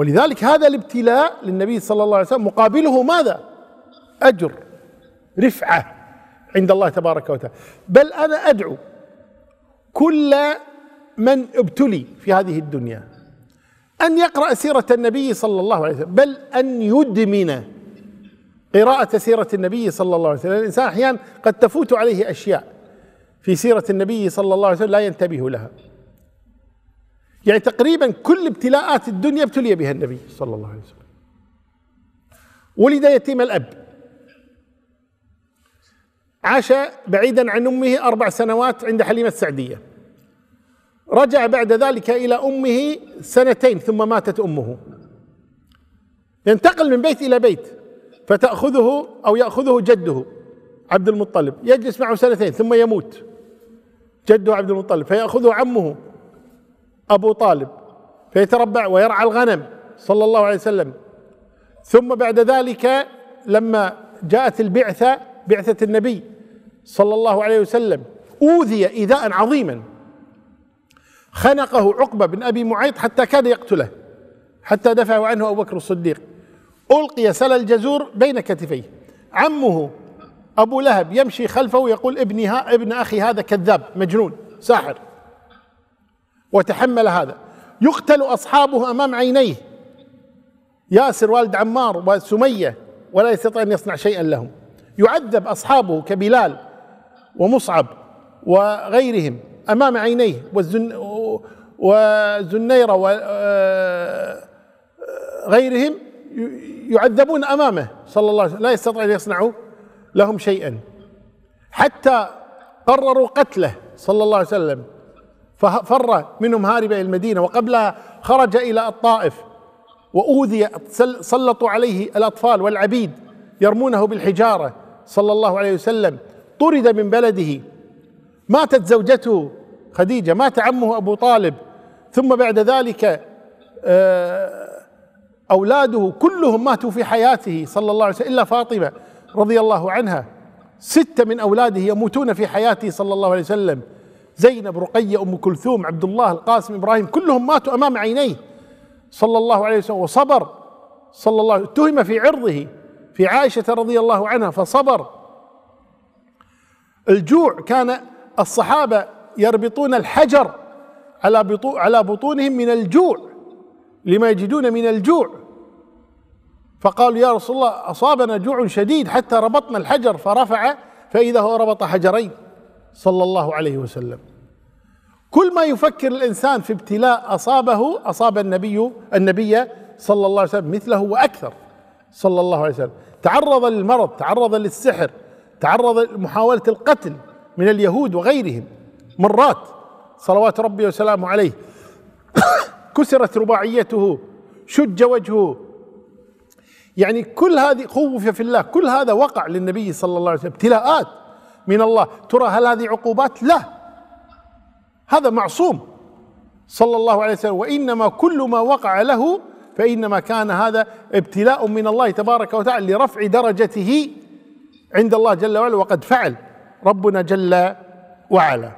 ولذلك هذا الابتلاء للنبي صلى الله عليه وسلم مقابله ماذا أجر رفعة عند الله تبارك وتعالى بل أنا أدعو كل من ابتلي في هذه الدنيا أن يقرأ سيرة النبي صلى الله عليه وسلم بل أن يدمن قراءة سيرة النبي صلى الله عليه وسلم الإنسان أحيانا قد تفوت عليه أشياء في سيرة النبي صلى الله عليه وسلم لا ينتبه لها يعني تقريبا كل ابتلاءات الدنيا ابتلي بها النبي صلى الله عليه وسلم ولد يتيم الأب عاش بعيدا عن أمه أربع سنوات عند حليمة السعدية رجع بعد ذلك إلى أمه سنتين ثم ماتت أمه ينتقل من بيت إلى بيت فتأخذه أو يأخذه جده عبد المطلب يجلس معه سنتين ثم يموت جده عبد المطلب فيأخذه عمه أبو طالب فيتربع ويرعى الغنم صلى الله عليه وسلم ثم بعد ذلك لما جاءت البعثة بعثة النبي صلى الله عليه وسلم أوذي إيذاء عظيما خنقه عقبة بن أبي معيط حتى كاد يقتله حتى دفعه عنه أبو بكر الصديق ألقي سل الجزور بين كتفيه عمه أبو لهب يمشي خلفه يقول ابني ها ابن أخي هذا كذاب مجنون ساحر وتحمل هذا يقتل أصحابه أمام عينيه ياسر والد عمار وسمية ولا يستطيع أن يصنع شيئا لهم يعذب أصحابه كبلال ومصعب وغيرهم أمام عينيه والزن وزنيرة وغيرهم آه، يعذبون أمامه صلى الله عليه وسلم لا يستطيع أن يصنعوا لهم شيئا حتى قرروا قتله صلى الله عليه وسلم ففر منهم هارب إلى المدينة وقبلها خرج إلى الطائف وأوذي سلطوا عليه الأطفال والعبيد يرمونه بالحجارة صلى الله عليه وسلم طرد من بلده ماتت زوجته خديجة مات عمه أبو طالب ثم بعد ذلك آه، أولاده كلهم ماتوا في حياته صلى الله عليه وسلم إلا فاطمة رضي الله عنها ستة من أولاده يموتون في حياته صلى الله عليه وسلم زينب رقية أم كلثوم عبد الله القاسم إبراهيم كلهم ماتوا أمام عينيه صلى الله عليه وسلم وصبر صلى الله عليه وسلم اتهم في عرضه في عائشة رضي الله عنها فصبر الجوع كان الصحابة يربطون الحجر على على بطونهم من الجوع لما يجدون من الجوع فقالوا يا رسول الله أصابنا جوع شديد حتى ربطنا الحجر فرفع فإذا هو ربط حجرين صلى الله عليه وسلم كل ما يفكر الانسان في ابتلاء اصابه اصاب النبي النبي صلى الله عليه وسلم مثله واكثر صلى الله عليه وسلم تعرض للمرض تعرض للسحر تعرض لمحاوله القتل من اليهود وغيرهم مرات صلوات ربي وسلامه عليه كسرت رباعيته شج وجهه يعني كل هذه خوف في الله كل هذا وقع للنبي صلى الله عليه وسلم ابتلاءات من الله ترى هل هذه عقوبات لا هذا معصوم صلى الله عليه وسلم وإنما كل ما وقع له فإنما كان هذا ابتلاء من الله تبارك وتعالى لرفع درجته عند الله جل وعلا وقد فعل ربنا جل وعلا